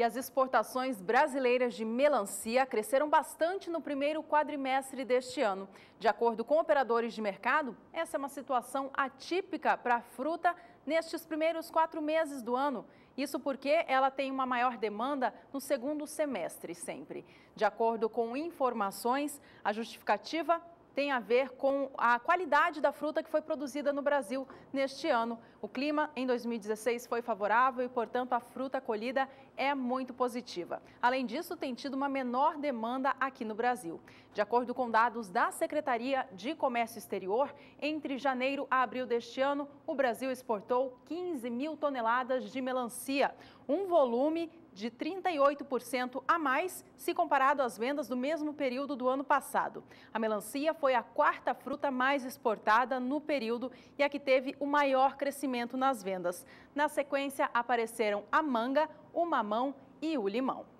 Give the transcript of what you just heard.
e as exportações brasileiras de melancia cresceram bastante no primeiro quadrimestre deste ano. De acordo com operadores de mercado, essa é uma situação atípica para a fruta nestes primeiros quatro meses do ano. Isso porque ela tem uma maior demanda no segundo semestre, sempre. De acordo com informações, a justificativa tem a ver com a qualidade da fruta que foi produzida no Brasil neste ano. O clima em 2016 foi favorável e, portanto, a fruta colhida é muito positiva. Além disso, tem tido uma menor demanda aqui no Brasil. De acordo com dados da Secretaria de Comércio Exterior, entre janeiro a abril deste ano, o Brasil exportou 15 mil toneladas de melancia, um volume de 38% a mais se comparado às vendas do mesmo período do ano passado. A melancia foi a quarta fruta mais exportada no período e a que teve o maior crescimento nas vendas. Na sequência, apareceram a manga, o mamão e o limão.